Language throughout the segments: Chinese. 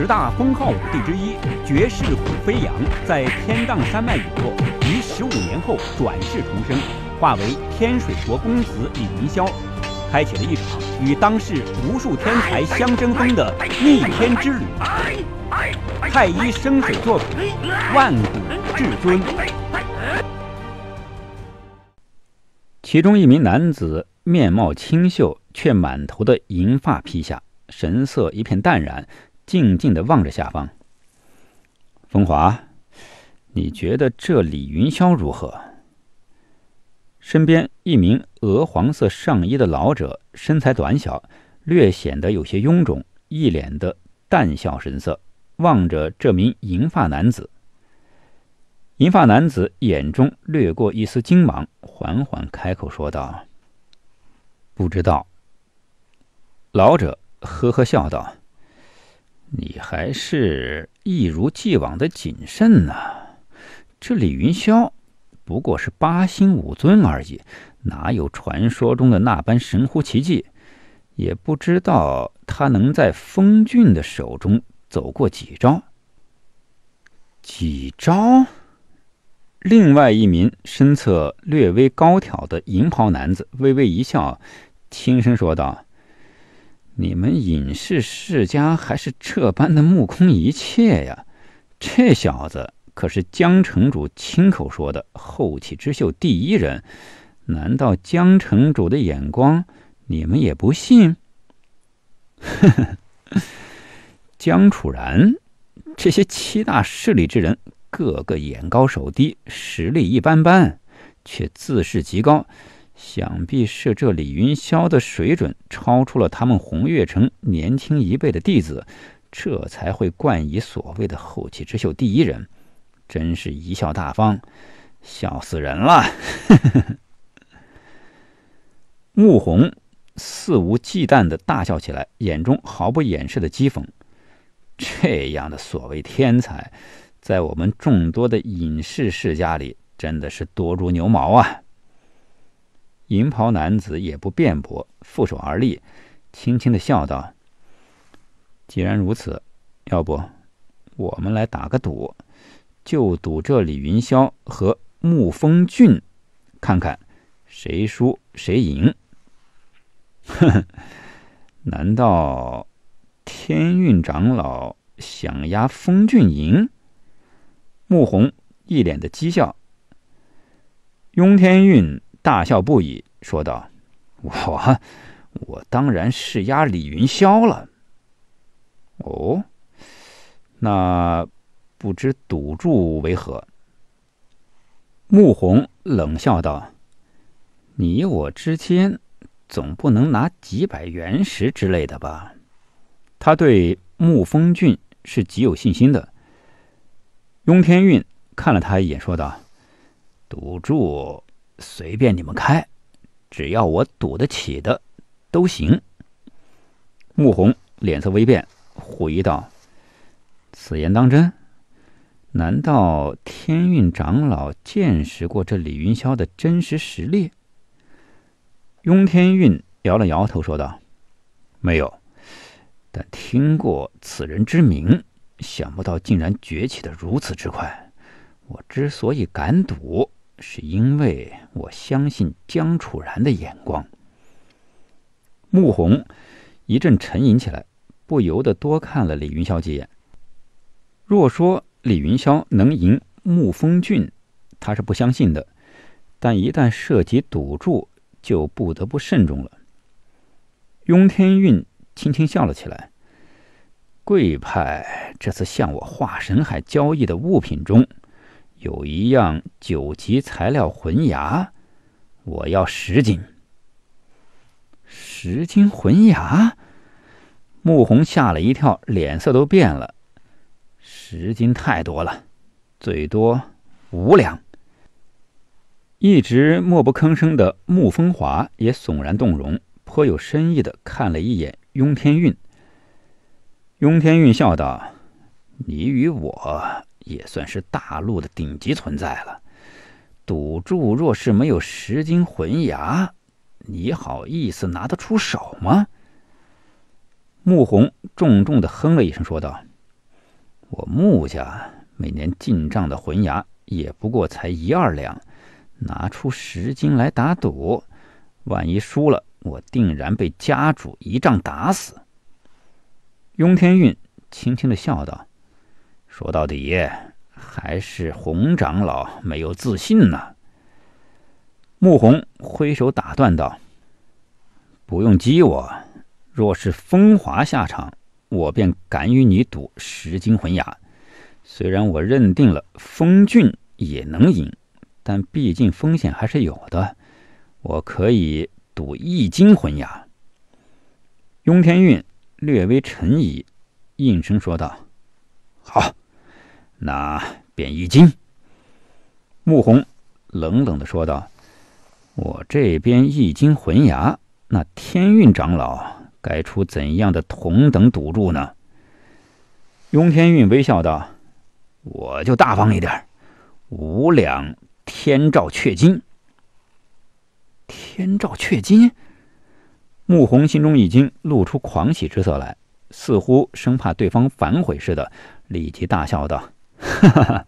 十大封号武帝之一，绝世虎飞扬，在天荡山脉陨落，于十五年后转世重生，化为天水国公子李云霄，开启了一场与当世无数天才相争锋的逆天之旅。太医生水作品《万古至尊》，其中一名男子面貌清秀，却满头的银发披下，神色一片淡然。静静的望着下方，风华，你觉得这李云霄如何？身边一名鹅黄色上衣的老者，身材短小，略显得有些臃肿，一脸的淡笑神色，望着这名银发男子。银发男子眼中掠过一丝惊芒，缓缓开口说道：“不知道。”老者呵呵笑道。你还是一如既往的谨慎呢。这李云霄不过是八星武尊而已，哪有传说中的那般神乎其技？也不知道他能在风俊的手中走过几招？几招？另外一名身侧略微高挑的银袍男子微微一笑，轻声说道。你们隐氏世家还是这般的目空一切呀？这小子可是江城主亲口说的后起之秀第一人，难道江城主的眼光你们也不信？呵呵，江楚然，这些七大势力之人，个个眼高手低，实力一般般，却自视极高。想必是这李云霄的水准超出了他们红月城年轻一辈的弟子，这才会冠以所谓的后起之秀第一人。真是贻笑大方，笑死人了！穆红肆无忌惮的大笑起来，眼中毫不掩饰的讥讽：这样的所谓天才，在我们众多的隐士世家里，真的是多如牛毛啊！银袍男子也不辩驳，负手而立，轻轻的笑道：“既然如此，要不我们来打个赌，就赌这李云霄和穆风俊，看看谁输谁赢。”“哼，哼，难道天运长老想压风俊赢？”穆红一脸的讥笑。雍天运。大笑不已，说道：“我，我当然是压李云霄了。哦，那不知赌注为何？”穆弘冷笑道：“你我之间，总不能拿几百元石之类的吧？”他对穆风俊是极有信心的。雍天运看了他一眼，说道：“赌注。”随便你们开，只要我赌得起的都行。穆红脸色微变，回道：“此言当真？难道天运长老见识过这李云霄的真实实力？”雍天运摇了摇头，说道：“没有，但听过此人之名，想不到竟然崛起的如此之快。我之所以敢赌。”是因为我相信江楚然的眼光。穆红一阵沉吟起来，不由得多看了李云霄几眼。若说李云霄能赢穆风俊，他是不相信的；但一旦涉及赌注，就不得不慎重了。雍天运轻轻笑了起来：“贵派这次向我化神海交易的物品中……”有一样九级材料魂牙，我要十斤。十斤魂牙，穆红吓了一跳，脸色都变了。十斤太多了，最多五两。一直默不吭声的穆风华也悚然动容，颇有深意的看了一眼雍天运。雍天运笑道：“你与我。”也算是大陆的顶级存在了。赌注若是没有十斤魂牙，你好意思拿得出手吗？穆红重重的哼了一声，说道：“我穆家每年进账的魂牙也不过才一二两，拿出十斤来打赌，万一输了，我定然被家主一仗打死。”雍天运轻轻的笑道。说到底，还是红长老没有自信呢。穆红挥手打断道：“不用激我，若是风华下场，我便敢与你赌十斤魂牙。虽然我认定了风俊也能赢，但毕竟风险还是有的，我可以赌一斤魂牙。”雍天运略微沉吟，应声说道：“好。”那便一斤。”穆弘冷冷的说道：“我这边一斤魂牙，那天运长老该出怎样的同等赌注呢？”雍天运微笑道：“我就大方一点，五两天照雀金。”天照雀金。穆弘心中一惊，露出狂喜之色来，似乎生怕对方反悔似的，立即大笑道。哈哈哈！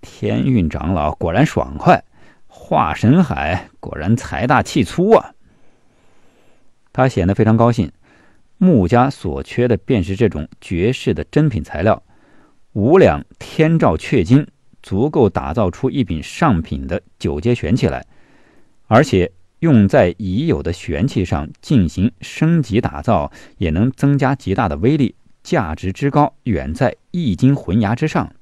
天运长老果然爽快，化神海果然财大气粗啊！他显得非常高兴。穆家所缺的便是这种绝世的珍品材料，五两天照雀金足够打造出一柄上品的九阶玄器来，而且用在已有的玄器上进行升级打造，也能增加极大的威力。价值之高，远在《易经》魂牙之上。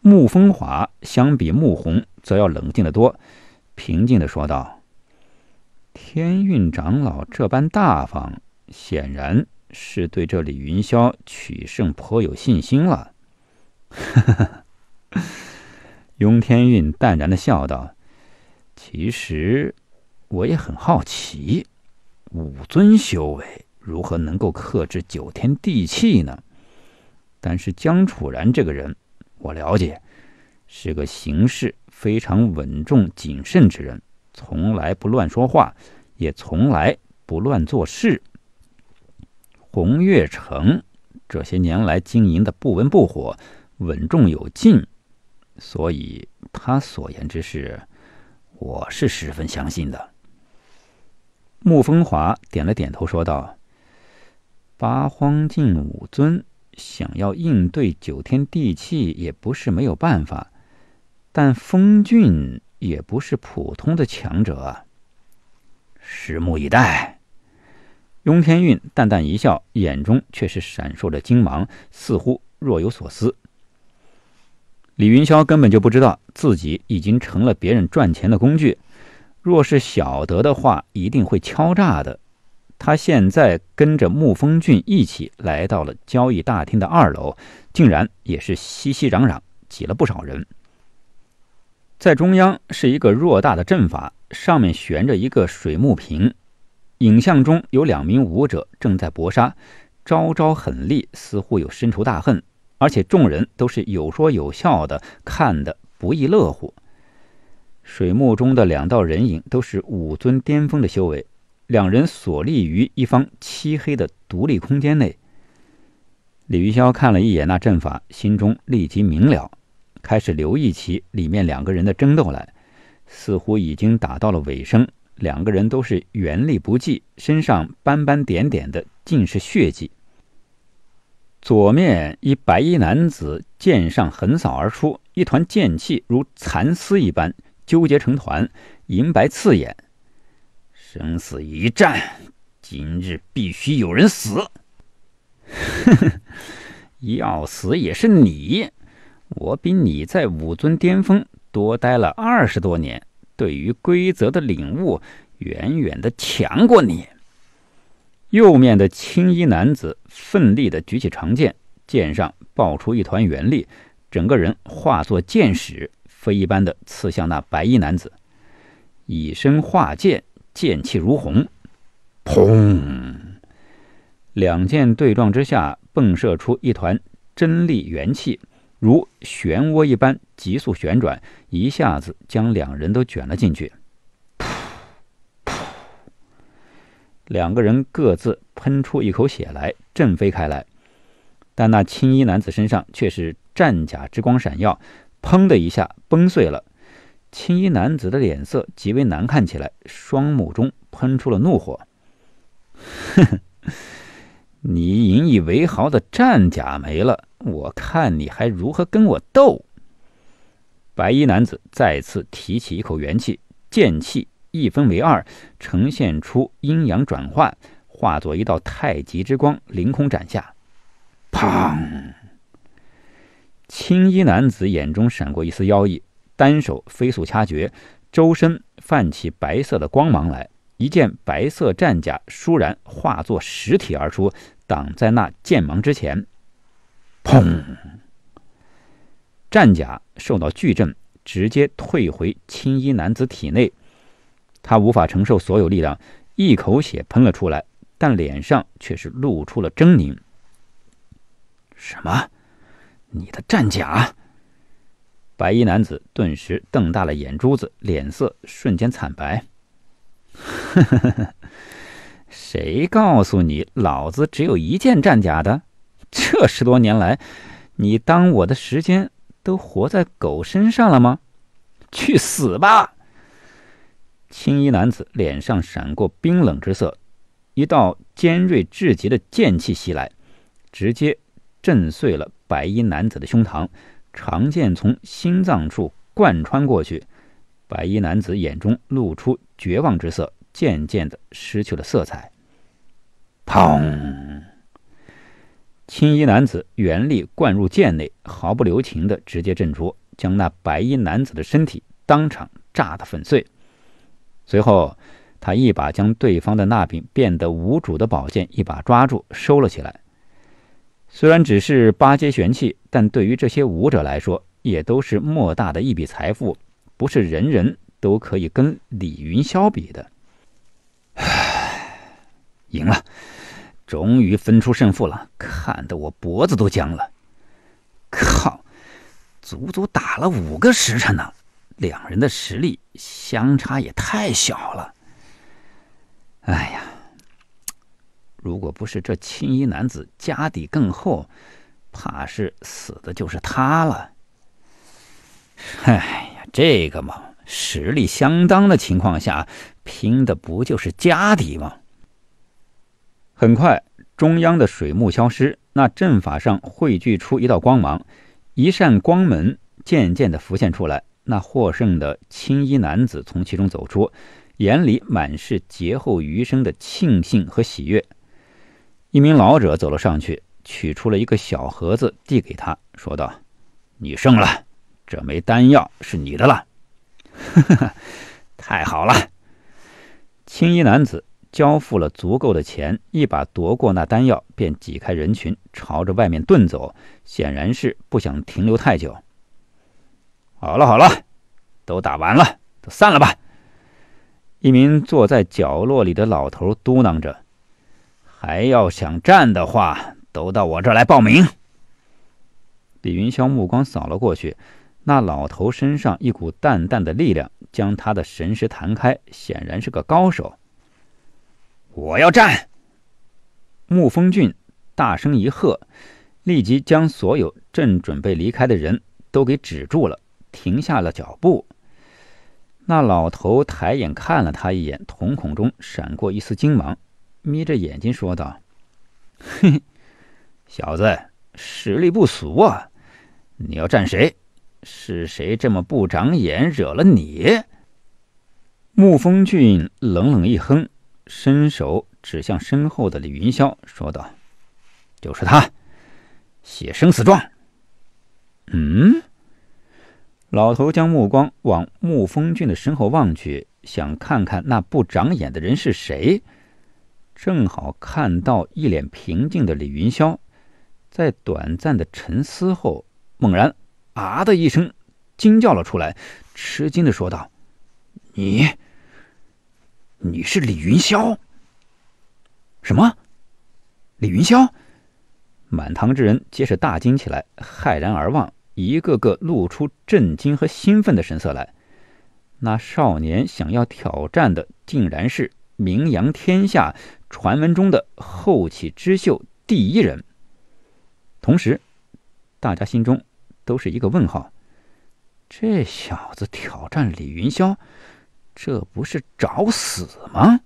穆风华相比穆红，则要冷静得多，平静的说道：“天运长老这般大方，显然是对这李云霄取胜颇有信心了。”哈哈，雍天运淡然的笑道：“其实，我也很好奇，武尊修为。”如何能够克制九天地气呢？但是江楚然这个人，我了解，是个行事非常稳重谨慎之人，从来不乱说话，也从来不乱做事。红月城这些年来经营的不温不火，稳重有劲，所以他所言之事，我是十分相信的。穆风华点了点头，说道。八荒境五尊想要应对九天地气也不是没有办法，但风俊也不是普通的强者。拭目以待。雍天运淡淡一笑，眼中却是闪烁着金芒，似乎若有所思。李云霄根本就不知道自己已经成了别人赚钱的工具，若是晓得的话，一定会敲诈的。他现在跟着穆风俊一起来到了交易大厅的二楼，竟然也是熙熙攘攘，挤了不少人。在中央是一个偌大的阵法，上面悬着一个水幕屏，影像中有两名武者正在搏杀，招招狠厉，似乎有深仇大恨。而且众人都是有说有笑的，看得不亦乐乎。水幕中的两道人影都是武尊巅峰的修为。两人所立于一方漆黑的独立空间内。李云霄看了一眼那阵法，心中立即明了，开始留意起里面两个人的争斗来。似乎已经打到了尾声，两个人都是元力不济，身上斑斑点点的尽是血迹。左面一白衣男子剑上横扫而出，一团剑气如蚕丝一般纠结成团，银白刺眼。生死一战，今日必须有人死。要死也是你。我比你在武尊巅峰多待了二十多年，对于规则的领悟远远的强过你。右面的青衣男子奋力的举起长剑，剑上爆出一团元力，整个人化作剑矢，飞一般的刺向那白衣男子，以身化剑。剑气如虹，砰！两剑对撞之下，迸射出一团真力元气，如漩涡一般急速旋转，一下子将两人都卷了进去。噗！两个人各自喷出一口血来，震飞开来。但那青衣男子身上却是战甲之光闪耀，砰的一下崩碎了。青衣男子的脸色极为难看，起来，双目中喷出了怒火。哼，你引以为豪的战甲没了，我看你还如何跟我斗！白衣男子再次提起一口元气，剑气一分为二，呈现出阴阳转换，化作一道太极之光，凌空斩下。砰！青衣男子眼中闪过一丝妖异。单手飞速掐诀，周身泛起白色的光芒来。一件白色战甲倏然化作实体而出，挡在那剑芒之前。砰！战甲受到巨震，直接退回青衣男子体内。他无法承受所有力量，一口血喷了出来，但脸上却是露出了狰狞。什么？你的战甲？白衣男子顿时瞪大了眼珠子，脸色瞬间惨白。谁告诉你老子只有一件战甲的？这十多年来，你当我的时间都活在狗身上了吗？去死吧！青衣男子脸上闪过冰冷之色，一道尖锐至极的剑气袭来，直接震碎了白衣男子的胸膛。长剑从心脏处贯穿过去，白衣男子眼中露出绝望之色，渐渐的失去了色彩。砰！青衣男子原力灌入剑内，毫不留情的直接震出，将那白衣男子的身体当场炸得粉碎。随后，他一把将对方的那柄变得无主的宝剑一把抓住，收了起来。虽然只是八阶玄器，但对于这些武者来说，也都是莫大的一笔财富，不是人人都可以跟李云霄比的。唉，赢了，终于分出胜负了，看得我脖子都僵了。靠，足足打了五个时辰呢，两人的实力相差也太小了。哎呀！如果不是这青衣男子家底更厚，怕是死的就是他了。哎呀，这个嘛，实力相当的情况下，拼的不就是家底吗？很快，中央的水幕消失，那阵法上汇聚出一道光芒，一扇光门渐渐的浮现出来。那获胜的青衣男子从其中走出，眼里满是劫后余生的庆幸和喜悦。一名老者走了上去，取出了一个小盒子，递给他，说道：“你胜了，这枚丹药是你的了。”“哈哈，太好了！”青衣男子交付了足够的钱，一把夺过那丹药，便挤开人群，朝着外面遁走，显然是不想停留太久。“好了好了，都打完了，都散了吧。”一名坐在角落里的老头嘟囔着。还要想战的话，都到我这儿来报名。李云霄目光扫了过去，那老头身上一股淡淡的力量将他的神识弹开，显然是个高手。我要战！沐风俊大声一喝，立即将所有正准备离开的人都给止住了，停下了脚步。那老头抬眼看了他一眼，瞳孔中闪过一丝惊芒。眯着眼睛说道：“嘿，小子，实力不俗啊！你要战谁？是谁这么不长眼，惹了你？”沐风俊冷冷一哼，伸手指向身后的李云霄，说道：“就是他，写生死状。”嗯，老头将目光往沐风俊的身后望去，想看看那不长眼的人是谁。正好看到一脸平静的李云霄，在短暂的沉思后，猛然“啊”的一声惊叫了出来，吃惊的说道：“你，你是李云霄？”什么？李云霄？满堂之人皆是大惊起来，骇然而望，一个个露出震惊和兴奋的神色来。那少年想要挑战的，竟然是名扬天下！传闻中的后起之秀第一人，同时，大家心中都是一个问号：这小子挑战李云霄，这不是找死吗？